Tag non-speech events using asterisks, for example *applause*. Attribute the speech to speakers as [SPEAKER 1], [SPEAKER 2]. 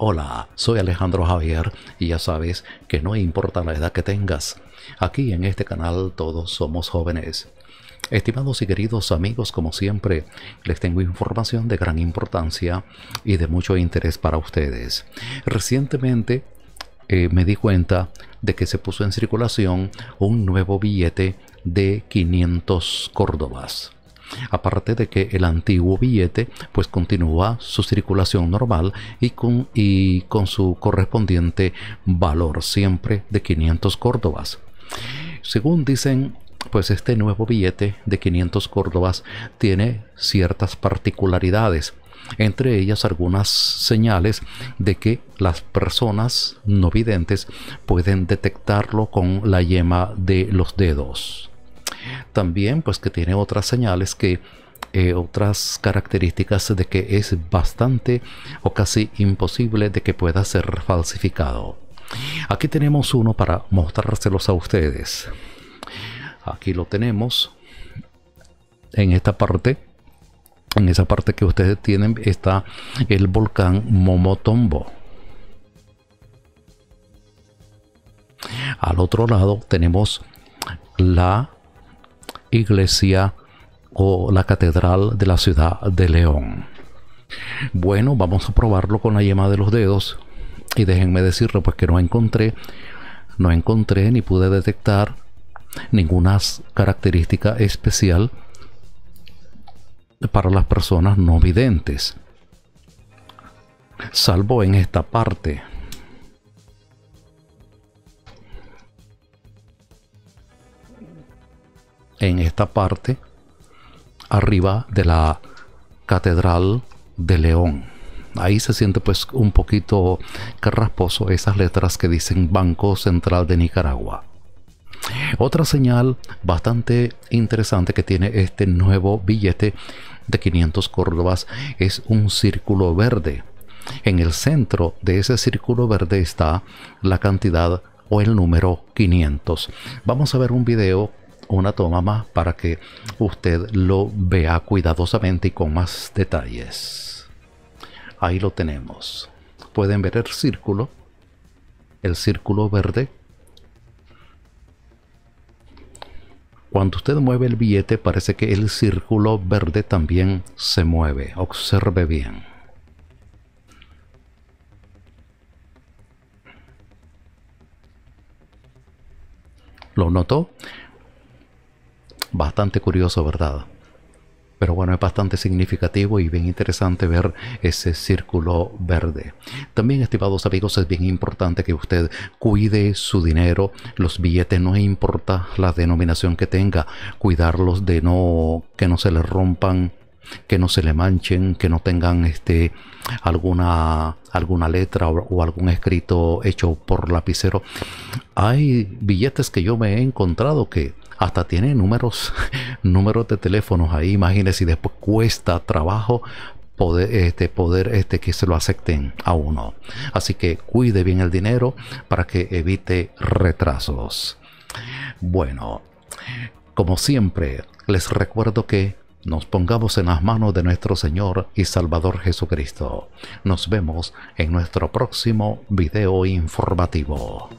[SPEAKER 1] Hola, soy Alejandro Javier y ya sabes que no importa la edad que tengas, aquí en este canal todos somos jóvenes. Estimados y queridos amigos, como siempre, les tengo información de gran importancia y de mucho interés para ustedes. Recientemente eh, me di cuenta de que se puso en circulación un nuevo billete de 500 córdobas. Aparte de que el antiguo billete pues continúa su circulación normal y con, y con su correspondiente valor siempre de 500 córdobas. Según dicen pues este nuevo billete de 500 córdobas tiene ciertas particularidades, entre ellas algunas señales de que las personas no videntes pueden detectarlo con la yema de los dedos. También pues que tiene otras señales que eh, otras características de que es bastante o casi imposible de que pueda ser falsificado. Aquí tenemos uno para mostrárselos a ustedes. Aquí lo tenemos en esta parte. En esa parte que ustedes tienen está el volcán Momotombo. Al otro lado tenemos la iglesia o la catedral de la ciudad de León. Bueno, vamos a probarlo con la yema de los dedos y déjenme decirlo pues que no encontré, no encontré ni pude detectar ninguna característica especial para las personas no videntes, salvo en esta parte en esta parte arriba de la Catedral de León. Ahí se siente pues un poquito carrasposo esas letras que dicen Banco Central de Nicaragua. Otra señal bastante interesante que tiene este nuevo billete de 500 córdobas es un círculo verde. En el centro de ese círculo verde está la cantidad o el número 500. Vamos a ver un video una toma más para que usted lo vea cuidadosamente y con más detalles. Ahí lo tenemos. Pueden ver el círculo, el círculo verde. Cuando usted mueve el billete parece que el círculo verde también se mueve. Observe bien. ¿Lo notó? Bastante curioso, ¿verdad? Pero bueno, es bastante significativo y bien interesante ver ese círculo verde. También, estimados amigos, es bien importante que usted cuide su dinero, los billetes, no importa la denominación que tenga, cuidarlos de no que no se le rompan que no se le manchen, que no tengan este, alguna, alguna letra o, o, algún escrito hecho por lapicero. Hay billetes que yo me he encontrado que hasta tiene números, *laughs* números de teléfonos ahí, imagínense, y después cuesta trabajo poder, este, poder este, que se lo acepten a uno. Así que cuide bien el dinero para que evite retrasos. Bueno, como siempre, les recuerdo que nos pongamos en las manos de nuestro Señor y Salvador Jesucristo. Nos vemos en nuestro próximo video informativo.